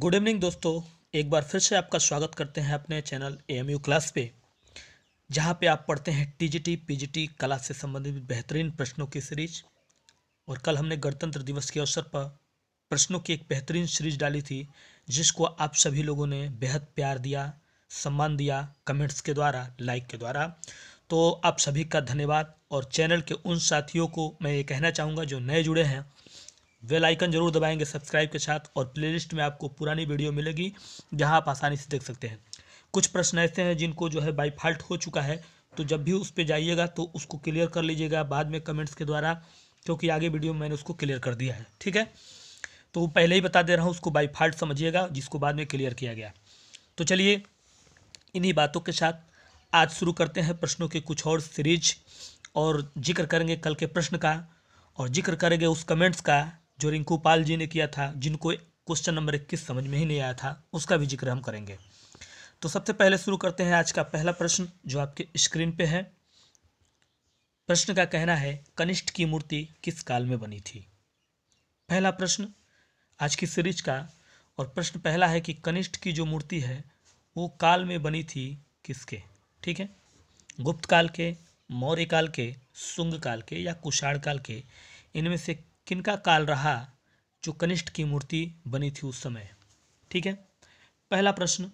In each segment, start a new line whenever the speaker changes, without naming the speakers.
good evening दोस्तों एक बार फिर से आपका स्वागत करते हैं अपने चैनल यू क्लास पे जहाँ पे आप पढ़ते हैं टीजीटी पीजीटी कला से संबंधित बेहतरीन प्रश्नों की सीरीज और कल हमने गणतंत्र दिवस के अवसर पर प्रश्नों की एक बेहतरीन सीरीज डाली थी जिसको आप सभी लोगों ने बेहद प्यार दिया सम्मान दिया कमेंट्स के द्वारा लाइक के द्वारा तो आप सभी का धन्यवाद और चैनल के उन साथियों को मैं ये कहना चाहूँगा जो नए जुड़े हैं वेल आइकन जरूर दबाएंगे सब्सक्राइब के साथ और प्लेलिस्ट में आपको पुरानी वीडियो मिलेगी जहां आप आसानी से देख सकते हैं कुछ प्रश्न ऐसे हैं जिनको जो है बाई फॉल्ट हो चुका है तो जब भी उस पर जाइएगा तो उसको क्लियर कर लीजिएगा बाद में कमेंट्स के द्वारा क्योंकि आगे वीडियो में मैंने उसको क्लियर कर दिया है ठीक है तो पहले ही बता दे रहा हूँ उसको बाई फॉल्ट समझिएगा जिसको बाद में क्लियर किया गया तो चलिए इन्हीं बातों के साथ आज शुरू करते हैं प्रश्नों के कुछ और सीरीज और जिक्र करेंगे कल के प्रश्न का और जिक्र करेंगे उस कमेंट्स का जो रिंकू पाल जी ने किया था जिनको क्वेश्चन नंबर इक्कीस समझ में ही नहीं आया था उसका भी जिक्र हम करेंगे तो सबसे पहले शुरू करते हैं आज का पहला प्रश्न जो आपके स्क्रीन पे है प्रश्न का कहना है कनिष्ठ की मूर्ति किस काल में बनी थी पहला प्रश्न आज की सीरीज का और प्रश्न पहला है कि कनिष्ठ की जो मूर्ति है वो काल में बनी थी किसके ठीक है गुप्त काल के मौर्य काल के शुंग काल के या कुषाण काल के इनमें से किनका काल रहा जो कनिष्ठ की मूर्ति बनी थी उस समय ठीक है पहला प्रश्न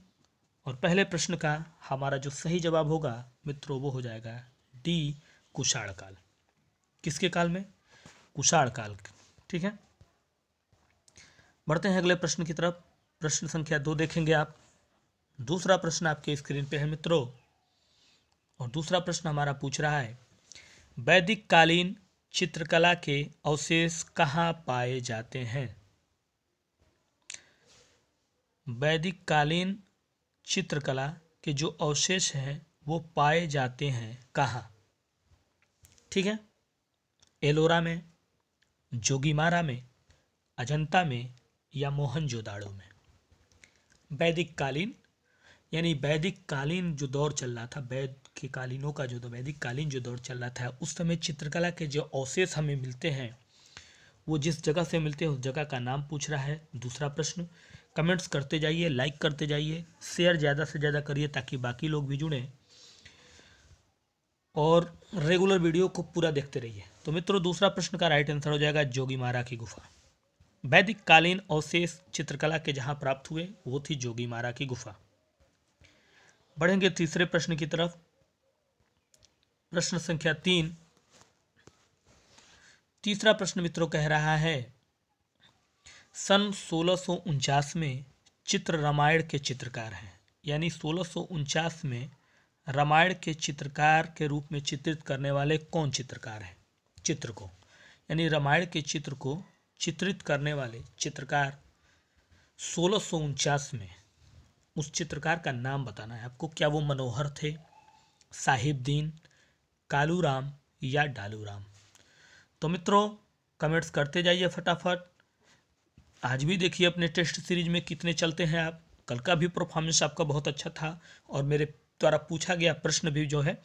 और पहले प्रश्न का हमारा जो सही जवाब होगा मित्रों वो हो जाएगा डी कुषाण काल किसके काल में कुषाण काल ठीक है बढ़ते हैं अगले प्रश्न की तरफ प्रश्न संख्या दो देखेंगे आप दूसरा प्रश्न आपके स्क्रीन पे है मित्रों और दूसरा प्रश्न हमारा पूछ रहा है वैदिक कालीन चित्रकला के अवशेष कहाँ पाए जाते हैं वैदिक कालीन चित्रकला के जो अवशेष हैं वो पाए जाते हैं कहाँ ठीक है एलोरा में जोगीमारा में अजंता में या मोहनजोदाड़ो में वैदिक कालीन यानी वैदिक कालीन जो दौर चल रहा था वैद के कालीनों का जो वैदिक कालीन जो दौर चल रहा था उस समय चित्रकला के जो अवशेष हमें मिलते हैं वो जिस जगह से मिलते हैं उस जगह का नाम पूछ रहा है दूसरा प्रश्न कमेंट्स करते जाइए लाइक करते जाइए शेयर ज़्यादा से ज़्यादा करिए ताकि बाकी लोग भी जुड़ें और रेगुलर वीडियो को पूरा देखते रहिए तो मित्रों दूसरा प्रश्न का राइट आंसर हो जाएगा जोगी मारा की गुफा वैदिक कालीन अवशेष चित्रकला के जहाँ प्राप्त हुए वो थी जोगी मारा की गुफा बढ़ेंगे तीसरे प्रश्न की तरफ प्रश्न संख्या तीन तीसरा प्रश्न मित्रों कह रहा है सन सोलह में चित्र रामायण के चित्रकार हैं यानी सोलह में रामायण के चित्रकार के रूप में चित्रित करने वाले कौन चित्रकार हैं चित्र को यानी रामायण के चित्र को चित्रित करने वाले चित्रकार सोलह में उस चित्रकार का नाम बताना है आपको क्या वो मनोहर थे साहिब दीन कालू राम या डालू राम तो मित्रों कमेंट्स करते जाइए फटाफट आज भी देखिए अपने टेस्ट सीरीज में कितने चलते हैं आप कल का भी परफॉर्मेंस आपका बहुत अच्छा था और मेरे द्वारा पूछा गया प्रश्न भी जो है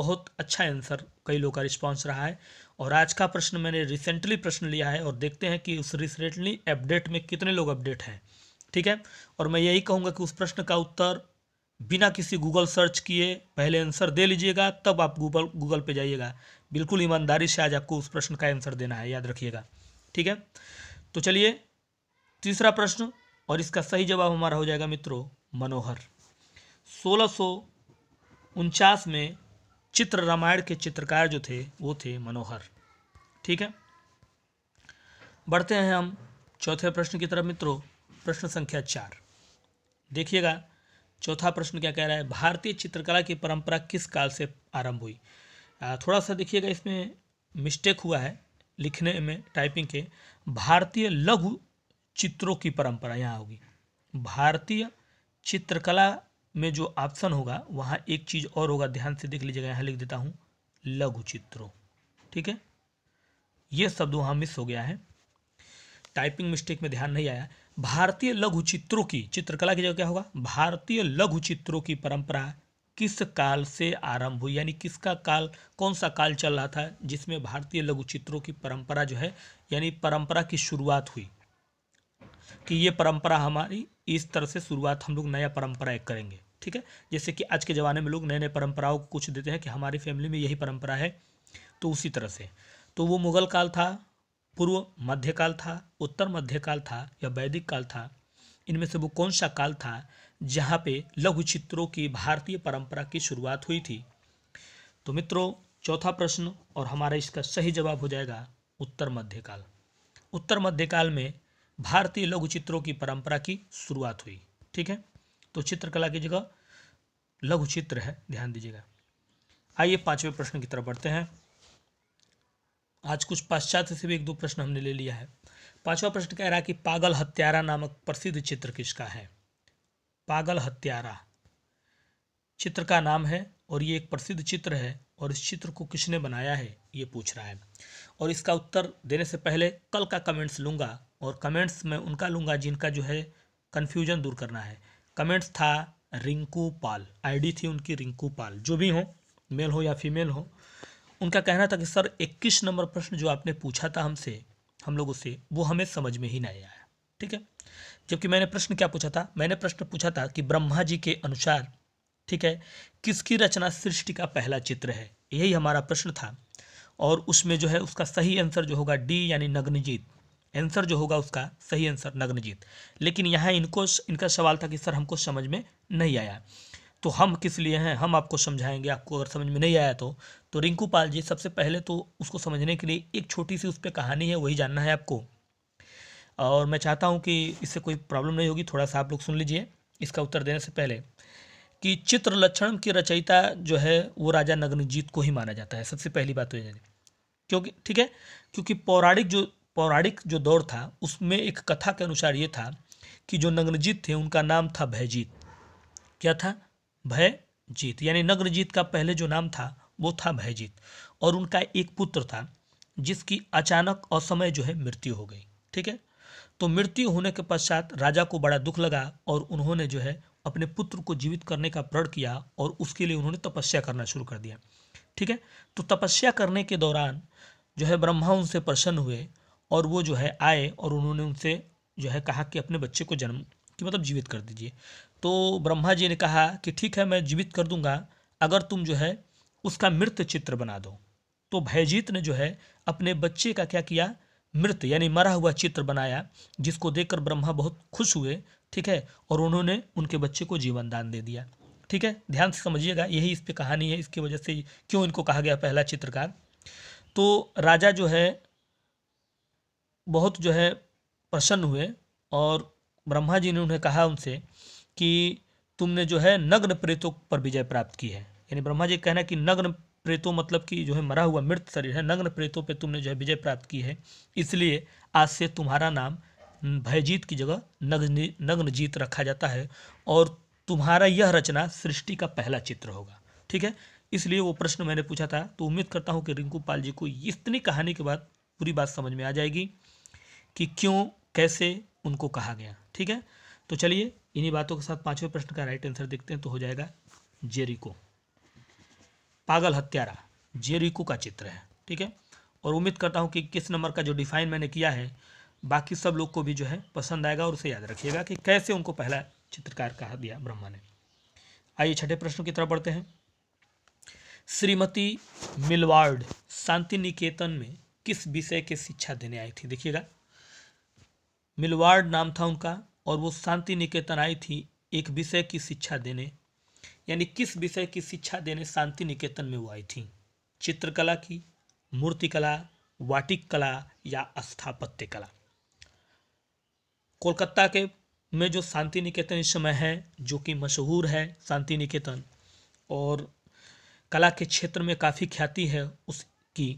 बहुत अच्छा आंसर कई लोगों का रिस्पांस रहा है और आज का प्रश्न मैंने रिसेंटली प्रश्न लिया है और देखते हैं कि उस रिसेंटली अपडेट में कितने लोग अपडेट हैं ठीक है और मैं यही कहूँगा कि उस प्रश्न का उत्तर बिना किसी गूगल सर्च किए पहले आंसर दे लीजिएगा तब आप गूगल गूगल पे जाइएगा बिल्कुल ईमानदारी से आज आपको उस प्रश्न का आंसर देना है याद रखिएगा ठीक है तो चलिए तीसरा प्रश्न और इसका सही जवाब हमारा हो जाएगा मित्रों मनोहर सोलह में चित्र रामायण के चित्रकार जो थे वो थे मनोहर ठीक है बढ़ते हैं हम चौथे प्रश्न की तरफ मित्रों प्रश्न संख्या चार देखिएगा चौथा प्रश्न क्या कह रहा है भारतीय चित्रकला की परंपरा किस काल से आरंभ हुई थोड़ा सा देखिएगा इसमें मिस्टेक हुआ है लिखने में टाइपिंग के भारतीय लघु चित्रों की परंपरा यहाँ होगी भारतीय चित्रकला में जो ऑप्शन होगा वहाँ एक चीज़ और होगा ध्यान से देख लीजिएगा यहाँ लिख देता हूँ लघु चित्रों ठीक है ये शब्द वहाँ मिस हो गया है टाइपिंग मिस्टेक में ध्यान नहीं आया भारतीय लघु चित्रों की चित्रकला की जगह क्या होगा भारतीय लघु चित्रों की परंपरा किस काल से आरंभ हुई यानी किसका काल कौन सा काल चल रहा था जिसमें भारतीय लघु चित्रों की परंपरा जो है यानी परंपरा की शुरुआत हुई कि ये परंपरा हमारी इस तरह से शुरुआत हम लोग नया परंपरा एक करेंगे ठीक है जैसे कि आज के ज़माने में लोग नए नए परंपराओं को कुछ देते हैं कि हमारी फैमिली में यही परंपरा है तो उसी तरह से तो वो मुगल काल था पूर्व मध्यकाल था उत्तर मध्यकाल था या वैदिक काल था इनमें से वो कौन सा काल था जहाँ पे लघु चित्रों की भारतीय परंपरा की शुरुआत हुई थी तो मित्रों चौथा प्रश्न और हमारा इसका सही जवाब हो जाएगा उत्तर मध्यकाल उत्तर मध्यकाल में भारतीय लघु चित्रों की परंपरा की शुरुआत हुई ठीक है तो चित्रकला की जगह लघु चित्र है ध्यान दीजिएगा आइए पांचवें प्रश्न की तरफ बढ़ते हैं आज कुछ पाश्चात्य से भी एक दो प्रश्न हमने ले लिया है पांचवा प्रश्न कह रहा है कि पागल हत्यारा नामक प्रसिद्ध चित्र किसका है पागल हत्यारा चित्र का नाम है और ये एक प्रसिद्ध चित्र है और इस चित्र को किसने बनाया है ये पूछ रहा है और इसका उत्तर देने से पहले कल का कमेंट्स लूँगा और कमेंट्स मैं उनका लूँगा जिनका जो है कन्फ्यूजन दूर करना है कमेंट्स था रिंकू पाल आईडी थी उनकी रिंकू पाल जो भी हो मेल हो या फीमेल हो उनका कहना था कि सर इक्कीस नंबर प्रश्न जो आपने पूछा था हमसे हम लोगों से वो हमें समझ में ही नहीं आया ठीक है जबकि मैंने प्रश्न क्या पूछा था मैंने प्रश्न पूछा था कि ब्रह्मा जी के अनुसार ठीक है किसकी रचना सृष्टि का पहला चित्र है यही हमारा प्रश्न था और उसमें जो है उसका सही आंसर जो होगा डी यानी नग्नजीत आंसर जो होगा उसका सही आंसर नग्नजीत लेकिन यहाँ इनको इनका सवाल था कि सर हमको समझ में नहीं आया तो हम किस लिए हैं हम आपको समझाएंगे आपको अगर समझ में नहीं आया तो तो रिंकू पाल जी सबसे पहले तो उसको समझने के लिए एक छोटी सी उस पर कहानी है वही जानना है आपको और मैं चाहता हूँ कि इससे कोई प्रॉब्लम नहीं होगी थोड़ा सा आप लोग सुन लीजिए इसका उत्तर देने से पहले कि चित्र लक्षण की रचयिता जो है वो राजा नग्नजीत को ही माना जाता है सबसे पहली बात तो ये क्योंकि ठीक है क्योंकि पौराणिक जो पौराणिक जो दौर था उसमें एक कथा के अनुसार ये था कि जो नग्नजीत थे उनका नाम था भयजीत क्या था भयजीत यानी नगरजीत का पहले जो नाम था वो था भयजीत और उनका एक पुत्र था जिसकी अचानक असमय जो है मृत्यु हो गई ठीक है तो मृत्यु होने के पश्चात राजा को बड़ा दुख लगा और उन्होंने जो है अपने पुत्र को जीवित करने का प्रण किया और उसके लिए उन्होंने तपस्या करना शुरू कर दिया ठीक है तो तपस्या करने के दौरान जो है ब्रह्मा उनसे प्रसन्न हुए और वो जो है आए और उन्होंने उनसे जो है कहा कि अपने बच्चे को जन्म कि मतलब जीवित कर दीजिए तो ब्रह्मा जी ने कहा कि ठीक है मैं जीवित कर दूंगा अगर तुम जो है उसका मृत चित्र बना दो तो भयजीत ने जो है अपने बच्चे का क्या किया मृत यानी मरा हुआ चित्र बनाया जिसको देखकर ब्रह्मा बहुत खुश हुए ठीक है और उन्होंने उनके बच्चे को जीवन दान दे दिया ठीक है ध्यान से समझिएगा यही इस पर कहानी है इसकी वजह से क्यों इनको कहा गया पहला चित्रकार तो राजा जो है बहुत जो है प्रसन्न हुए और ब्रह्मा जी ने उन्हें कहा उनसे कि तुमने जो है नग्न प्रेतों पर विजय प्राप्त की है यानी ब्रह्मा जी कहना कि नग्न प्रेतों मतलब कि जो है मरा हुआ मृत शरीर है नग्न प्रेतों पे तुमने जो है विजय प्राप्त की है इसलिए आज से तुम्हारा नाम भयजीत की जगह नग्न नग्नजीत रखा जाता है और तुम्हारा यह रचना सृष्टि का पहला चित्र होगा ठीक है इसलिए वो प्रश्न मैंने पूछा था तो उम्मीद करता हूँ कि रिंकू पाल जी को इतनी कहानी के बाद पूरी बात समझ में आ जाएगी कि क्यों कैसे उनको कहा गया ठीक है तो चलिए इन्हीं बातों के साथ पांचवें प्रश्न का राइट आंसर देखते हैं तो हो जाएगा जेरिको पागल हत्यारा जेरिको का चित्र है ठीक है और उम्मीद करता हूं कि किस नंबर का जो डिफाइन मैंने किया है बाकी सब लोग को भी जो है पसंद आएगा और उसे याद रखिएगा कि कैसे उनको पहला चित्रकार कहा दिया ब्रह्मा ने आइए छठे प्रश्न की तरफ बढ़ते हैं श्रीमती मिलवार्ड शांति निकेतन में किस विषय के शिक्षा देने आई थी देखिएगा मिलवार्ड नाम था उनका और वो शांति निकेतन आई थी एक विषय की शिक्षा देने यानी किस विषय की शिक्षा देने शांति निकेतन में वो आई थी चित्रकला की मूर्तिकला वाटिक कला या स्थापत्य कला कोलकाता के में जो शांति निकेतन इस समय है जो कि मशहूर है शांति निकेतन और कला के क्षेत्र में काफ़ी ख्याति है उसकी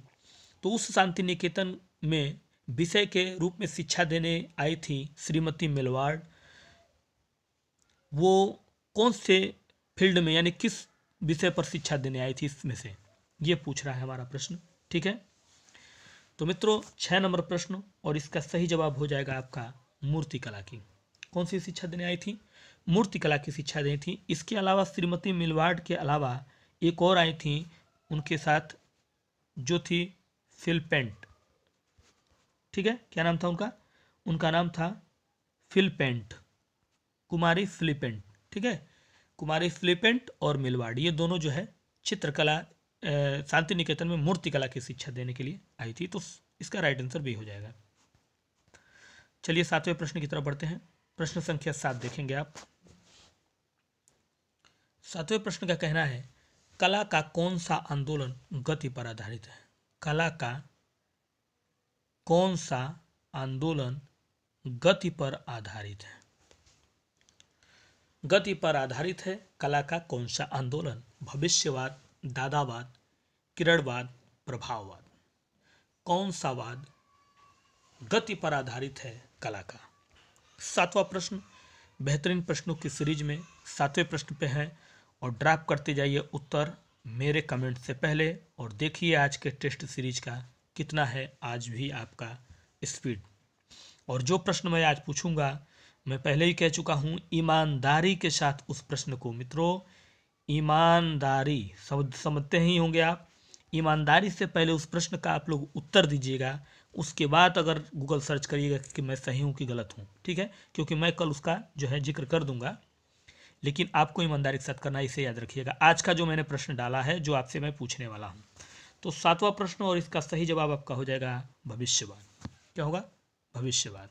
तो उस शांति निकेतन में विषय के रूप में शिक्षा देने आई थी श्रीमती मेलवार्ड वो कौन से फील्ड में यानी किस विषय पर शिक्षा देने आई थी इसमें से ये पूछ रहा है हमारा प्रश्न ठीक है तो मित्रों छः नंबर प्रश्न और इसका सही जवाब हो जाएगा आपका मूर्तिकला की कौन सी शिक्षा देने आई थी मूर्तिकला की शिक्षा देनी थी इसके अलावा श्रीमती मिलवाड के अलावा एक और आई थी उनके साथ जो थी सिल पेंट ठीक है क्या नाम था उनका उनका नाम था फिलपेंट कुमारी फ्लिपेंट ठीक है कुमारी फ्लिपेंट और मिलवाड़ ये दोनों जो है चित्रकला शांति निकेतन में मूर्तिकला की शिक्षा देने के लिए आई थी तो इसका राइट आंसर भी हो जाएगा चलिए सातवें प्रश्न की तरफ बढ़ते हैं प्रश्न संख्या सात देखेंगे आप सातवें प्रश्न का कहना है कला का कौन सा आंदोलन गति पर आधारित है कला का कौन सा आंदोलन गति पर आधारित है गति पर आधारित है कला का कौन सा आंदोलन भविष्यवाद दादावाद किरणवाद प्रभाववाद कौन सा वाद गति पर आधारित है कला का सातवां प्रश्न बेहतरीन प्रश्नों की सीरीज में सातवें प्रश्न पे है और ड्राप करते जाइए उत्तर मेरे कमेंट से पहले और देखिए आज के टेस्ट सीरीज का कितना है आज भी आपका स्पीड और जो प्रश्न मैं आज पूछूंगा मैं पहले ही कह चुका हूँ ईमानदारी के साथ उस प्रश्न को मित्रों ईमानदारी शब्द समझते ही होंगे आप ईमानदारी से पहले उस प्रश्न का आप लोग उत्तर दीजिएगा उसके बाद अगर गूगल सर्च करिएगा कि मैं सही हूँ कि गलत हूँ ठीक है क्योंकि मैं कल उसका जो है जिक्र कर दूंगा लेकिन आपको ईमानदारी के साथ करना इसे याद रखिएगा आज का जो मैंने प्रश्न डाला है जो आपसे मैं पूछने वाला हूँ तो सातवां प्रश्न और इसका सही जवाब आपका हो जाएगा भविष्यवाद क्या होगा भविष्यवाद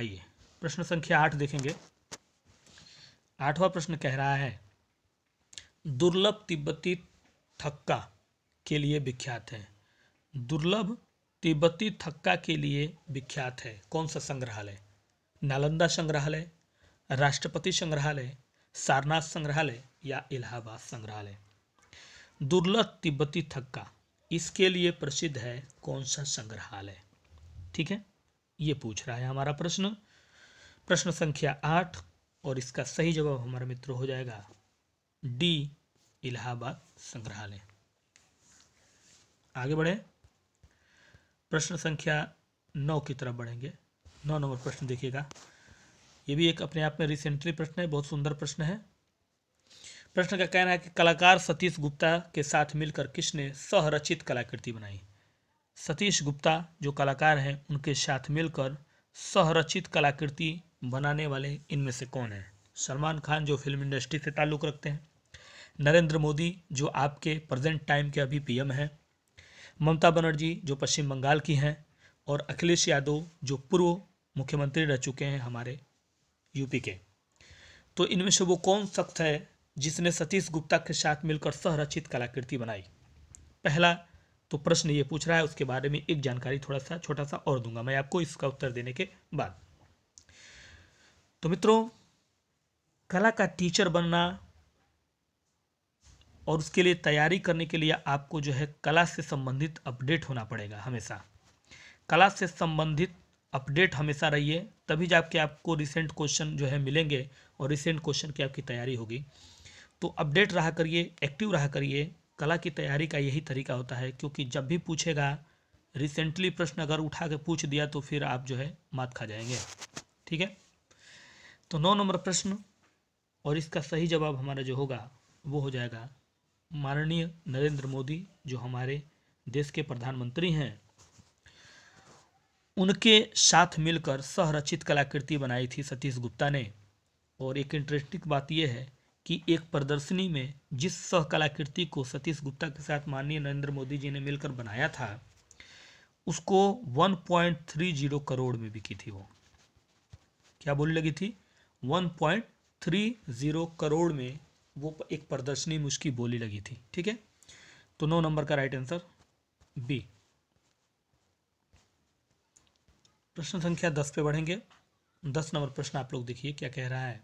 आइए प्रश्न संख्या आठ देखेंगे आठवां प्रश्न कह रहा है दुर्लभ तिब्बती थक्का के लिए विख्यात है दुर्लभ तिब्बती थक्का के लिए विख्यात है कौन सा संग्रहालय नालंदा संग्रहालय राष्ट्रपति संग्रहालय सारनाथ संग्रहालय या इलाहाबाद संग्रहालय दुर्लभ तिब्बती थक्का इसके लिए प्रसिद्ध है कौन सा संग्रहालय ठीक है ये पूछ रहा है हमारा प्रश्न प्रश्न संख्या आठ और इसका सही जवाब हमारा मित्र हो जाएगा डी इलाहाबाद संग्रहालय आगे बढ़े प्रश्न संख्या नौ की तरफ बढ़ेंगे नौ नंबर प्रश्न देखिएगा ये भी एक अपने आप में रिसेंटली प्रश्न है बहुत सुंदर प्रश्न है प्रश्न का कहना है कि कलाकार सतीश गुप्ता के साथ मिलकर किसने सहरचित कलाकृति बनाई सतीश गुप्ता जो कलाकार हैं उनके साथ मिलकर सहरचित कलाकृति बनाने वाले इनमें से कौन है सलमान खान जो फिल्म इंडस्ट्री से ताल्लुक़ रखते हैं नरेंद्र मोदी जो आपके प्रेजेंट टाइम के अभी पीएम हैं ममता बनर्जी जो पश्चिम बंगाल की हैं और अखिलेश यादव जो पूर्व मुख्यमंत्री रह चुके हैं हमारे यूपी के तो इनमें से वो कौन शख्स है जिसने सतीश गुप्ता के साथ मिलकर सहरचित कलाकृति बनाई पहला तो प्रश्न ये पूछ रहा है उसके बारे में एक जानकारी थोड़ा सा छोटा सा और दूंगा मैं आपको इसका उत्तर देने के बाद तो मित्रों कला का टीचर बनना और उसके लिए तैयारी करने के लिए आपको जो है कला से संबंधित अपडेट होना पड़ेगा हमेशा कला से संबंधित अपडेट हमेशा रहिए तभी जाके आपको रिसेंट क्वेश्चन जो है मिलेंगे और रिसेंट क्वेश्चन की आपकी तैयारी होगी तो अपडेट रहा करिए एक्टिव रहा करिए कला की तैयारी का यही तरीका होता है क्योंकि जब भी पूछेगा रिसेंटली प्रश्न अगर उठा के पूछ दिया तो फिर आप जो है मात खा जाएंगे ठीक है तो नौ नंबर प्रश्न और इसका सही जवाब हमारा जो होगा वो हो जाएगा माननीय नरेंद्र मोदी जो हमारे देश के प्रधानमंत्री हैं उनके साथ मिलकर सहरचित कलाकृति बनाई थी सतीश गुप्ता ने और एक इंटरेस्टिंग बात यह है कि एक प्रदर्शनी में जिस सह कलाकृति को सतीश गुप्ता के साथ माननीय नरेंद्र मोदी जी ने मिलकर बनाया था उसको 1.30 करोड़ में बिकी थी वो क्या बोली लगी थी 1.30 करोड़ में वो एक प्रदर्शनी में उसकी बोली लगी थी ठीक है तो नौ नंबर का राइट आंसर बी प्रश्न संख्या दस पे बढ़ेंगे दस नंबर प्रश्न आप लोग देखिए क्या कह रहा है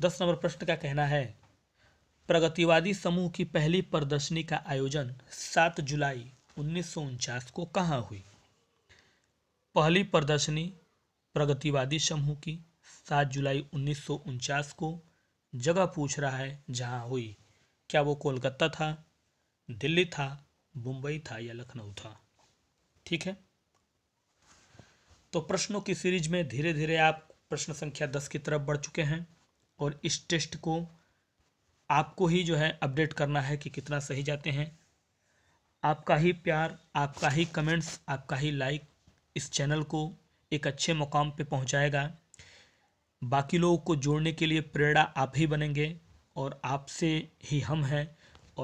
दस नंबर प्रश्न का कहना है प्रगतिवादी समूह की पहली प्रदर्शनी का आयोजन सात जुलाई उन्नीस को कहाँ हुई पहली प्रदर्शनी प्रगतिवादी समूह की सात जुलाई उन्नीस को जगह पूछ रहा है जहाँ हुई क्या वो कोलकाता था दिल्ली था मुंबई था या लखनऊ था ठीक है तो प्रश्नों की सीरीज में धीरे धीरे आप प्रश्न संख्या दस की तरफ बढ़ चुके हैं और इस टेस्ट को आपको ही जो है अपडेट करना है कि कितना सही जाते हैं आपका ही प्यार आपका ही कमेंट्स आपका ही लाइक इस चैनल को एक अच्छे मुकाम पे पहुंचाएगा बाकी लोगों को जोड़ने के लिए प्रेरणा आप ही बनेंगे और आपसे ही हम हैं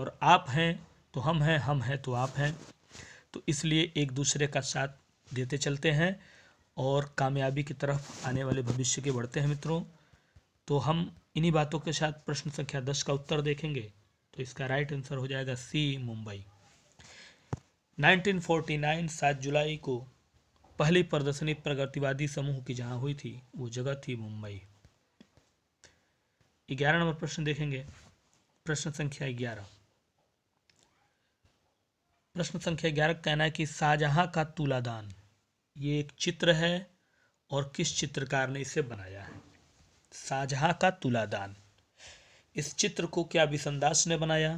और आप हैं तो हम हैं हम हैं तो आप हैं तो इसलिए एक दूसरे का साथ देते चलते हैं और कामयाबी की तरफ आने वाले भविष्य के बढ़ते हैं मित्रों तो हम इन्हीं बातों के साथ प्रश्न संख्या दस का उत्तर देखेंगे तो इसका राइट आंसर हो जाएगा सी मुंबई 1949 सात जुलाई को पहली प्रदर्शनी प्रगतिवादी समूह की जहां हुई थी वो जगह थी मुंबई ग्यारह नंबर प्रश्न देखेंगे प्रश्न संख्या ग्यारह प्रश्न संख्या ग्यारह कहना है कि शाहजहां का तुलादान ये एक चित्र है और किस चित्रकार ने इसे बनाया है शाहजहाँ का तुलादान इस चित्र को क्या बिसंदास ने बनाया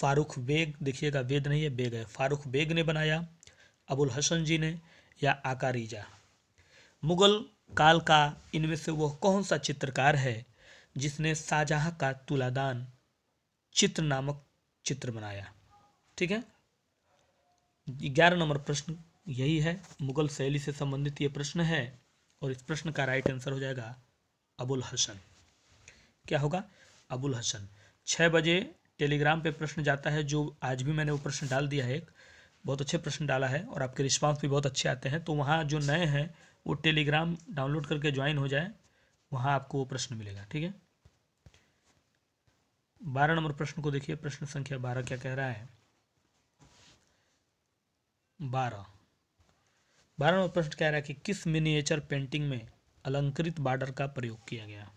फारूख बेग देखिएगा वेद नहीं है बेग है फारूख बेग ने बनाया अबुल हसन जी ने या आकारीजा मुग़ल काल का इनमें से वह कौन सा चित्रकार है जिसने शाहजहाँ का तुलादान चित्र नामक चित्र बनाया ठीक है ग्यारह नंबर प्रश्न यही है मुग़ल शैली से संबंधित ये प्रश्न है और इस प्रश्न का राइट आंसर हो जाएगा अबुल हसन क्या होगा अबुल हसन छः बजे टेलीग्राम पे प्रश्न जाता है जो आज भी मैंने वो प्रश्न डाल दिया है एक बहुत अच्छे प्रश्न डाला है और आपके रिस्पांस भी बहुत अच्छे आते हैं तो वहाँ जो नए हैं वो टेलीग्राम डाउनलोड करके ज्वाइन हो जाए वहाँ आपको वो प्रश्न मिलेगा ठीक है बारह नंबर प्रश्न को देखिए प्रश्न संख्या बारह क्या कह रहा है बारह बारहवा प्रश्न कह रहा है कि किस मिनिएचर पेंटिंग में अलंकृत बार्डर का प्रयोग किया गया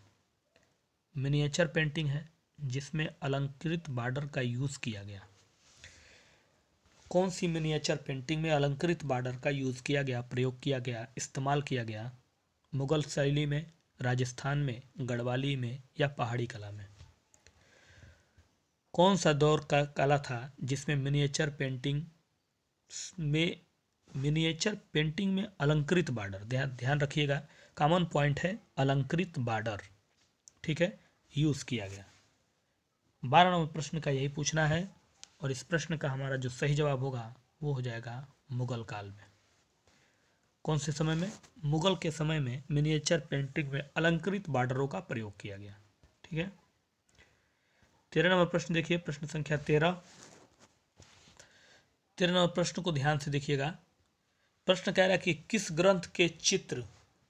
मिनिएचर पेंटिंग है जिसमें अलंकृत बार्डर का यूज़ किया गया कौन सी मिनिएचर पेंटिंग में अलंकृत बार्डर का यूज़ किया गया प्रयोग किया गया इस्तेमाल किया गया मुग़ल शैली में राजस्थान में गढ़वाली में या पहाड़ी कला में कौन सा दौर का कला था जिसमें मिनिएचर पेंटिंग में मिनिएचर पेंटिंग में अलंकृत बॉर्डर ध्यान ध्यान रखिएगा कॉमन पॉइंट है अलंकृत बॉर्डर ठीक है यूज़ किया गया बारह नंबर प्रश्न का यही पूछना है और इस प्रश्न का हमारा जो सही जवाब होगा वो हो जाएगा मुगल काल में कौन से समय में मुगल के समय में मिनिएचर पेंटिंग में अलंकृत बॉर्डरों का प्रयोग किया गया ठीक है तेरह नंबर प्रश्न देखिए प्रश्न संख्या तेरह तेरह नंबर प्रश्न को ध्यान से देखिएगा प्रश्न कह रहा है कि किस ग्रंथ के चित्र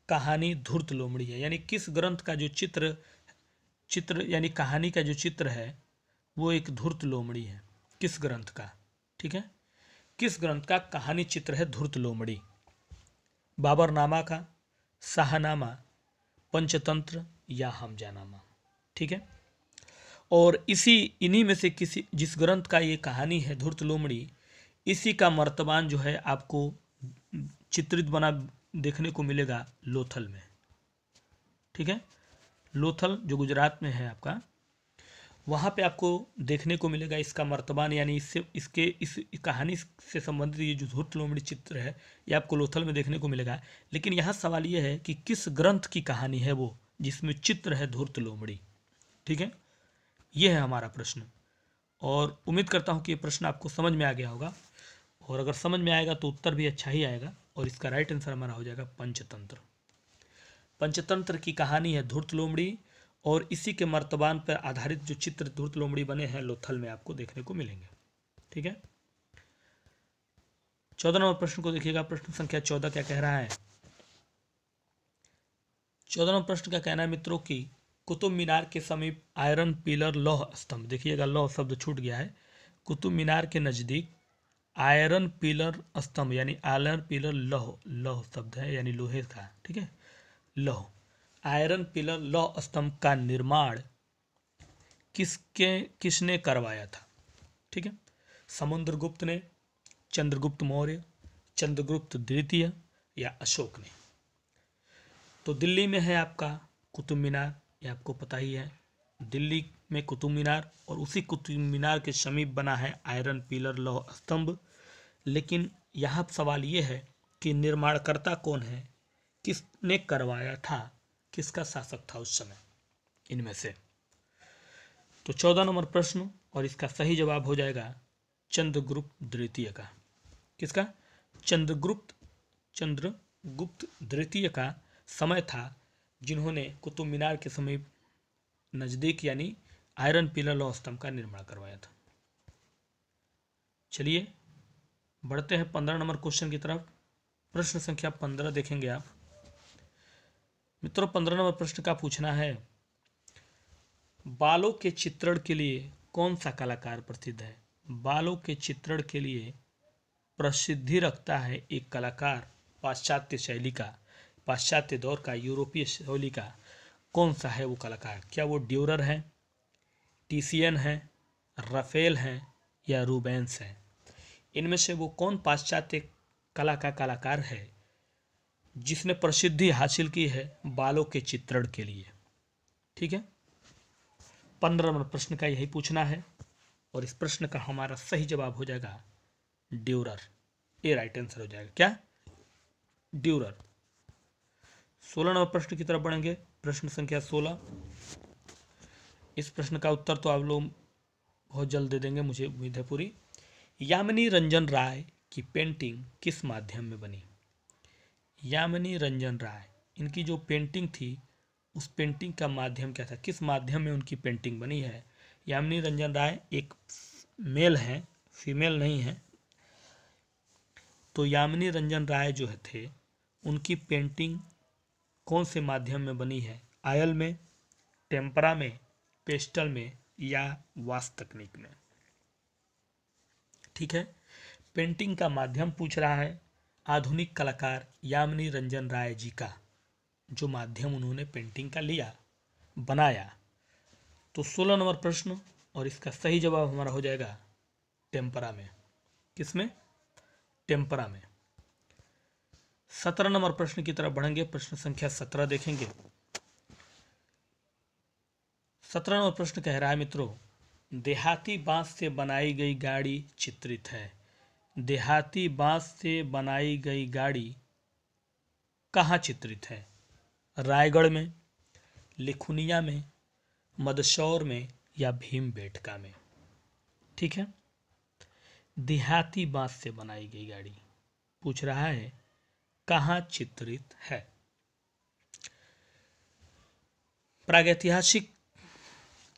कहानी धूर्त लोमड़ी है यानी किस ग्रंथ का जो चित्र चित्र यानी कहानी का जो चित्र है वो एक धूर्त लोमड़ी है किस ग्रंथ का ठीक है किस ग्रंथ का कहानी चित्र है धूर्त लोमड़ी बाबरनामा का शाहनामा पंचतंत्र या हमजानामा ठीक है और इसी इन्हीं में से किसी जिस ग्रंथ का ये कहानी है धूर्त लोमड़ी इसी का मर्तबान जो है आपको चित्रित बना देखने को मिलेगा लोथल में ठीक है लोथल जो गुजरात में है आपका वहाँ पे आपको देखने को मिलेगा इसका मर्तबान यानी इससे इसके इस कहानी से संबंधित ये जो झूठ लोमड़ी चित्र है ये आपको लोथल में देखने को मिलेगा लेकिन यहाँ सवाल ये है कि किस ग्रंथ की कहानी है वो जिसमें चित्र है धूर्त लोमड़ी ठीक है ये है हमारा प्रश्न और उम्मीद करता हूँ कि ये प्रश्न आपको समझ में आ गया होगा और अगर समझ में आएगा तो उत्तर भी अच्छा ही आएगा और इसका राइट आंसर हमारा हो जाएगा पंचतंत्र पंचतंत्र की कहानी है धूर्त लोमड़ी और इसी के मर्तबान पर आधारित जो चित्र धूर्त लोमड़ी बने हैं लोथल में आपको देखने को मिलेंगे ठीक है चौदह नंबर प्रश्न को देखिएगा प्रश्न संख्या चौदह क्या कह रहा है चौदह नंबर प्रश्न का कहना है मित्रों की कुतुब मीनार के समीप आयरन पिलर लौह स्तंभ देखिएगा लौह शब्द छूट गया है कुतुब मीनार के नज़दीक आयरन पिलर स्तंभ यानी आयरन पिलर लौह लौह शब्द है यानी लोहे का ठीक है लौह आयरन पिलर लौह स्तंभ का निर्माण किसके किसने करवाया था ठीक है समुद्रगुप्त ने चंद्रगुप्त मौर्य चंद्रगुप्त द्वितीय या अशोक ने तो दिल्ली में है आपका कुतुब मीनार ये आपको पता ही है दिल्ली में कुतुब मीनार और उसी कुतुब मीनार के समीप बना है आयरन पिलर लौह स्तंभ लेकिन यहाँ सवाल ये है कि निर्माणकर्ता कौन है किसने करवाया था किसका शासक था उस समय इनमें से तो चौदह नंबर प्रश्न और इसका सही जवाब हो जाएगा चंद्रगुप्त द्वितीय का किसका चंद्रगुप्त चंद्रगुप्त द्वितीय का समय था जिन्होंने कुतुब मीनार के समीप नज़दीक यानी आयरन पिलर लौह स्तंभ का निर्माण करवाया था चलिए बढ़ते हैं पंद्रह नंबर क्वेश्चन की तरफ प्रश्न संख्या पंद्रह देखेंगे आप मित्रों पंद्रह नंबर प्रश्न का पूछना है बालों के चित्रण के लिए कौन सा कलाकार प्रसिद्ध है बालों के चित्रण के लिए प्रसिद्धि रखता है एक कलाकार पाश्चात्य शैली का पाश्चात्य दौर का यूरोपीय शैली का कौन सा है वो कलाकार क्या वो ड्यूरर है टीसीएन हैं राफेल हैं या रूबेंस हैं इनमें से वो कौन पाश्चात्य कला का कलाकार है जिसने प्रसिद्धि हासिल की है बालों के चित्रण के लिए ठीक है पंद्रह नंबर प्रश्न का यही पूछना है और इस प्रश्न का हमारा सही जवाब हो जाएगा ड्यूरर ये राइट आंसर हो जाएगा क्या ड्यूरर सोलह नंबर प्रश्न की तरफ बढ़ेंगे प्रश्न संख्या सोलह इस प्रश्न का उत्तर तो आप लोग बहुत जल्द दे देंगे मुझे उम्मीद है पूरी यामिनी रंजन राय की पेंटिंग किस माध्यम में बनी यामिनी रंजन राय इनकी जो पेंटिंग थी उस पेंटिंग का माध्यम क्या था किस माध्यम में उनकी पेंटिंग बनी है यामिनी रंजन राय एक मेल हैं फीमेल नहीं है तो यामिनी रंजन राय जो थे उनकी पेंटिंग कौन से माध्यम में बनी है आयल में टेम्परा में पेस्टल में या वास तकनीक में ठीक है पेंटिंग का माध्यम पूछ रहा है आधुनिक कलाकार यामिनी रंजन राय जी का जो माध्यम उन्होंने पेंटिंग का लिया बनाया तो सोलह नंबर प्रश्न और इसका सही जवाब हमारा हो जाएगा टेम्परा में किसमें टेम्परा में सत्रह नंबर प्रश्न की तरफ बढ़ेंगे प्रश्न संख्या सत्रह देखेंगे सत्रहवा प्रश्न कह रहा है मित्रों देहाती बांस से बनाई गई गाड़ी चित्रित है देहाती बांस से बनाई गई गाड़ी कहाँ चित्रित है रायगढ़ में लिखुनिया में मदशौर में या भीम बेटका में ठीक है देहाती बांस से बनाई गई गाड़ी पूछ रहा है कहाँ चित्रित है प्रागैतिहासिक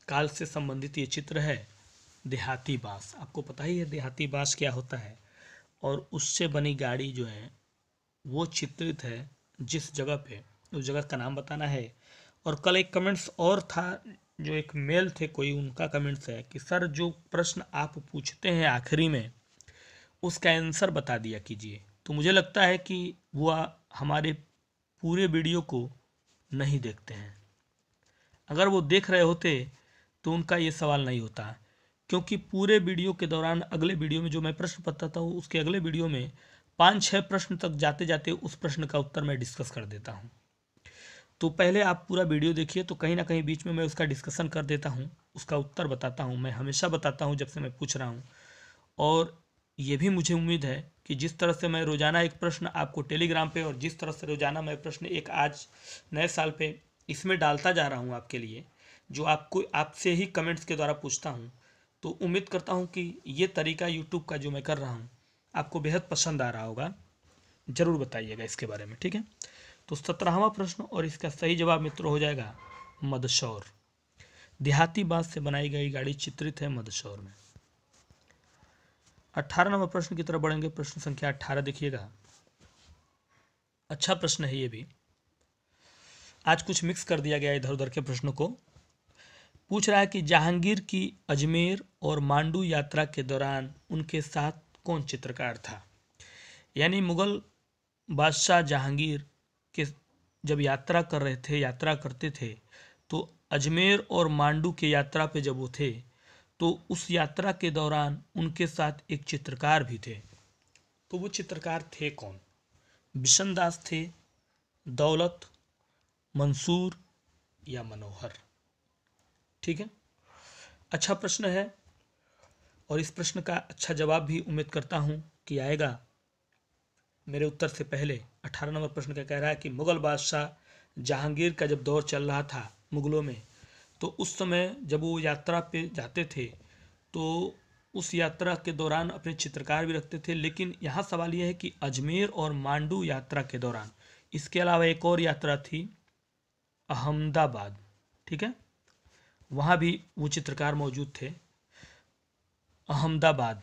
काल से संबंधित ये चित्र है देहाती बाँस आपको पता ही है देहाती बाँस क्या होता है और उससे बनी गाड़ी जो है वो चित्रित है जिस जगह पे उस जगह का नाम बताना है और कल एक कमेंट्स और था जो एक मेल थे कोई उनका कमेंट्स है कि सर जो प्रश्न आप पूछते हैं आखिरी में उसका आंसर बता दिया कीजिए तो मुझे लगता है कि वो हमारे पूरे वीडियो को नहीं देखते हैं अगर वो देख रहे होते तो उनका ये सवाल नहीं होता क्योंकि पूरे वीडियो के दौरान अगले वीडियो में जो मैं प्रश्न बताता हूँ उसके अगले वीडियो में पाँच छः प्रश्न तक जाते जाते उस प्रश्न का उत्तर मैं डिस्कस कर देता हूँ तो पहले आप पूरा वीडियो देखिए तो कहीं ना कहीं बीच में मैं उसका डिस्कसन कर देता हूँ उसका उत्तर बताता हूँ मैं हमेशा बताता हूँ जब से मैं पूछ रहा हूँ और ये भी मुझे उम्मीद है कि जिस तरह से मैं रोज़ाना एक प्रश्न आपको टेलीग्राम पे और जिस तरह से रोज़ाना मैं प्रश्न एक आज नए साल पे इसमें डालता जा रहा हूँ आपके लिए जो आपको आपसे ही कमेंट्स के द्वारा पूछता हूँ तो उम्मीद करता हूँ कि ये तरीका यूट्यूब का जो मैं कर रहा हूँ आपको बेहद पसंद आ रहा होगा ज़रूर बताइएगा इसके बारे में ठीक है तो सत्रहवा प्रश्न और इसका सही जवाब मित्र हो जाएगा मदशौर देहाती बांस से बनाई गई गाड़ी चित्रित है मदशौर में अठारह नंबर प्रश्न की तरफ बढ़ेंगे प्रश्न संख्या अठारह देखिएगा अच्छा प्रश्न है ये भी आज कुछ मिक्स कर दिया गया इधर उधर के प्रश्नों को पूछ रहा है कि जहांगीर की अजमेर और मांडू यात्रा के दौरान उनके साथ कौन चित्रकार था यानी मुग़ल बादशाह जहांगीर के जब यात्रा कर रहे थे यात्रा करते थे तो अजमेर और मांडू के यात्रा पे जब वो थे तो उस यात्रा के दौरान उनके साथ एक चित्रकार भी थे तो वो चित्रकार थे कौन बिशन दास थे दौलत मंसूर या मनोहर ठीक है अच्छा प्रश्न है और इस प्रश्न का अच्छा जवाब भी उम्मीद करता हूँ कि आएगा मेरे उत्तर से पहले अठारह नंबर प्रश्न का कह रहा है कि मुग़ल बादशाह जहांगीर का जब दौर चल रहा था मुग़लों में तो उस समय जब वो यात्रा पे जाते थे तो उस यात्रा के दौरान अपने चित्रकार भी रखते थे लेकिन यहाँ सवाल यह है कि अजमेर और मांडू यात्रा के दौरान इसके अलावा एक और यात्रा थी अहमदाबाद ठीक है वहाँ भी वो चित्रकार मौजूद थे अहमदाबाद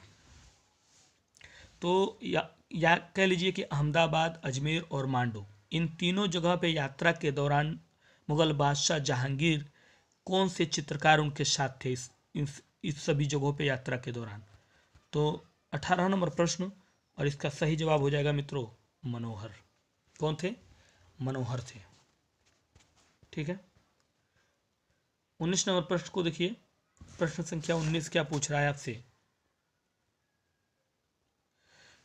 तो या या कह लीजिए कि अहमदाबाद अजमेर और मांडो इन तीनों जगह पे यात्रा के दौरान मुग़ल बादशाह जहांगीर कौन से चित्रकार उनके साथ थे इस इस, इस सभी जगहों पे यात्रा के दौरान तो अठारह नंबर प्रश्न और इसका सही जवाब हो जाएगा मित्रों मनोहर कौन थे मनोहर थे ठीक है उन्नीस नंबर प्रश्न को देखिए प्रश्न संख्या उन्नीस क्या पूछ रहा है आपसे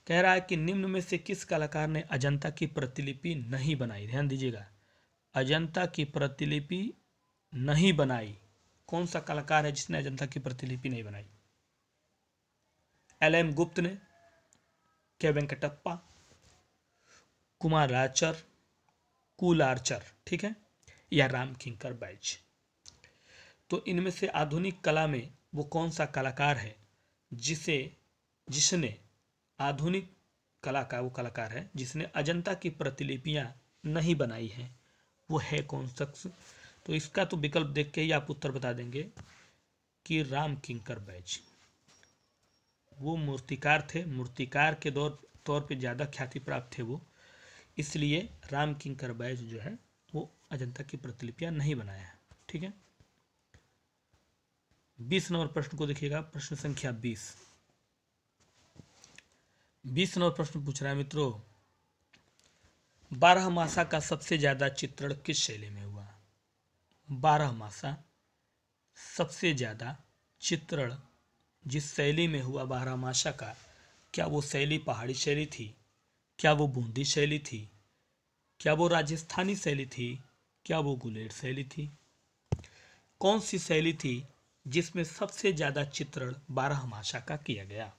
कह रहा है कि निम्न में से किस कलाकार ने अजंता की प्रतिलिपि नहीं बनाई ध्यान दीजिएगा अजंता की प्रतिलिपि नहीं बनाई कौन सा कलाकार है जिसने अजंता की प्रतिलिपि नहीं बनाई एल एम गुप्त ने के वेंकटप्पा कुमार आचर कुल आर्चर ठीक है या राम किंकर बैज तो इनमें से आधुनिक कला में वो कौन सा कलाकार है जिसे जिसने आधुनिक कला का वो कलाकार है जिसने अजंता की प्रतिलिपियाँ नहीं बनाई हैं वो है कौन शख्स तो इसका तो विकल्प देख के ही आप उत्तर बता देंगे कि राम किंकर बैज वो मूर्तिकार थे मूर्तिकार के दौर तौर पे ज़्यादा ख्याति प्राप्त थे वो इसलिए राम किंकर बैज जो है वो अजंता की प्रतिलिपियाँ नहीं बनाया है ठीक है बीस नंबर प्रश्न को देखिएगा प्रश्न संख्या बीस बीस नंबर प्रश्न पूछ रहा है मित्रों बारह मासा का सबसे ज़्यादा चित्रण किस शैली में हुआ बारह मासा सबसे ज़्यादा चित्रण जिस शैली में हुआ बारह मासा का क्या वो शैली पहाड़ी शैली थी क्या वो बूंदी शैली थी क्या वो राजस्थानी शैली थी क्या वो गुलेर शैली थी कौन सी शैली थी जिसमें सबसे ज्यादा चित्रण बारहमाशा का किया गया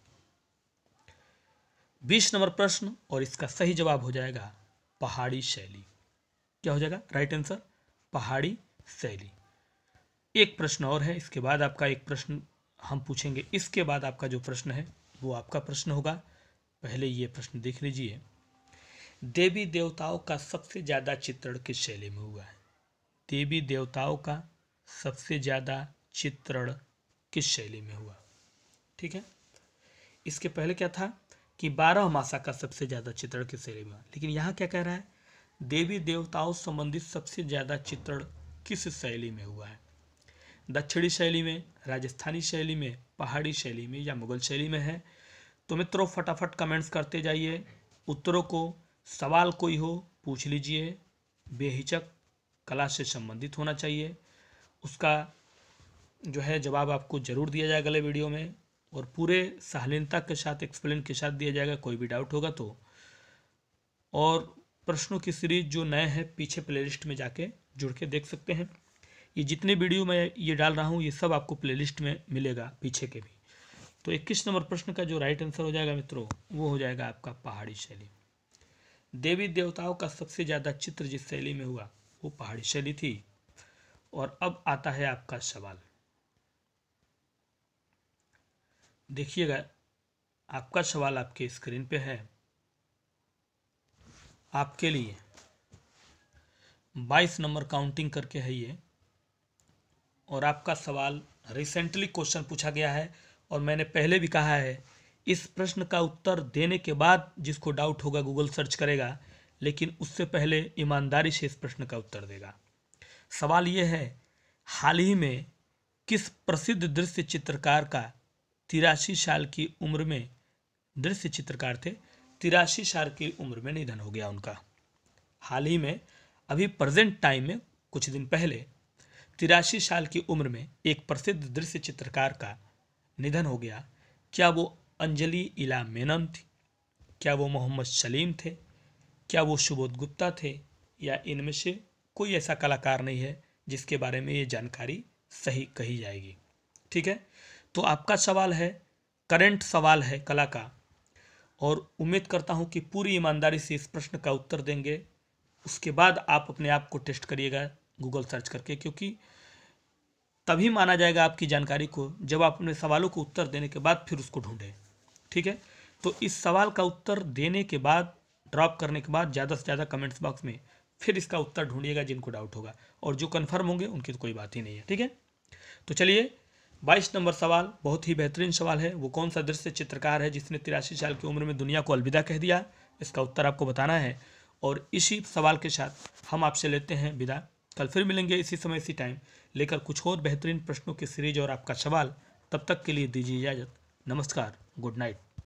बीस नंबर प्रश्न और इसका सही जवाब हो जाएगा पहाड़ी शैली क्या हो जाएगा राइट आंसर पहाड़ी शैली एक प्रश्न और है इसके बाद आपका एक प्रश्न हम पूछेंगे इसके बाद आपका जो प्रश्न है वो आपका प्रश्न होगा पहले ये प्रश्न देख लीजिए देवी देवताओं का सबसे ज़्यादा चित्रण किस शैली में हुआ है देवी देवताओं का सबसे ज़्यादा चित्रण किस शैली में हुआ ठीक है इसके पहले क्या था कि बारह मासा का सबसे ज़्यादा चित्रण किस शैली में हुआ लेकिन यहाँ क्या कह रहा है देवी देवताओं संबंधित सबसे ज़्यादा चित्रण किस शैली में हुआ है दक्षिणी शैली में राजस्थानी शैली में पहाड़ी शैली में या मुगल शैली में है तो मित्रों फटाफट कमेंट्स करते जाइए उत्तरों को सवाल कोई हो पूछ लीजिए बेहिचक कला से संबंधित होना चाहिए उसका जो है जवाब आपको ज़रूर दिया जाएगा अगले वीडियो में और पूरे सहलीनता के साथ एक्सप्लेन के साथ दिया जाएगा कोई भी डाउट होगा तो और प्रश्नों की सीरीज जो नए हैं पीछे प्लेलिस्ट में जाके जुड़ के देख सकते हैं ये जितने वीडियो मैं ये डाल रहा हूँ ये सब आपको प्लेलिस्ट में मिलेगा पीछे के भी तो इक्कीस नंबर प्रश्न का जो राइट आंसर हो जाएगा मित्रों वो हो जाएगा आपका पहाड़ी शैली देवी देवताओं का सबसे ज़्यादा चित्र जिस शैली में हुआ वो पहाड़ी शैली थी और अब आता है आपका सवाल देखिएगा आपका सवाल आपके स्क्रीन पे है आपके लिए बाईस नंबर काउंटिंग करके है ये और आपका सवाल रिसेंटली क्वेश्चन पूछा गया है और मैंने पहले भी कहा है इस प्रश्न का उत्तर देने के बाद जिसको डाउट होगा गूगल सर्च करेगा लेकिन उससे पहले ईमानदारी से इस प्रश्न का उत्तर देगा सवाल ये है हाल ही में किस प्रसिद्ध दृश्य चित्रकार का तिरासी साल की उम्र में दृश्य चित्रकार थे तिरासी साल की उम्र में निधन हो गया उनका हाल ही में अभी प्रेजेंट टाइम में कुछ दिन पहले तिरासी साल की उम्र में एक प्रसिद्ध दृश्य चित्रकार का निधन हो गया क्या वो अंजलि इला मेनन थी क्या वो मोहम्मद सलीम थे क्या वो सुबोध गुप्ता थे या इनमें से कोई ऐसा कलाकार नहीं है जिसके बारे में ये जानकारी सही कही जाएगी ठीक है तो आपका सवाल है करंट सवाल है कला का और उम्मीद करता हूँ कि पूरी ईमानदारी से इस प्रश्न का उत्तर देंगे उसके बाद आप अपने आप को टेस्ट करिएगा गूगल सर्च करके क्योंकि तभी माना जाएगा आपकी जानकारी को जब आप अपने सवालों को उत्तर देने के बाद फिर उसको ढूंढें ठीक है तो इस सवाल का उत्तर देने के बाद ड्रॉप करने के बाद ज़्यादा से ज़्यादा कमेंट्स बॉक्स में फिर इसका उत्तर ढूंढिएगा जिनको डाउट होगा और जो कन्फर्म होंगे उनकी तो कोई बात ही नहीं है ठीक है तो चलिए बाईस नंबर सवाल बहुत ही बेहतरीन सवाल है वो कौन सा दृश्य चित्रकार है जिसने तिरासी साल की उम्र में दुनिया को अलविदा कह दिया इसका उत्तर आपको बताना है और इसी सवाल के साथ हम आपसे लेते हैं विदा कल फिर मिलेंगे इसी समय इसी टाइम लेकर कुछ और बेहतरीन प्रश्नों की सीरीज और आपका सवाल तब तक के लिए दीजिए इजाज़त नमस्कार गुड नाइट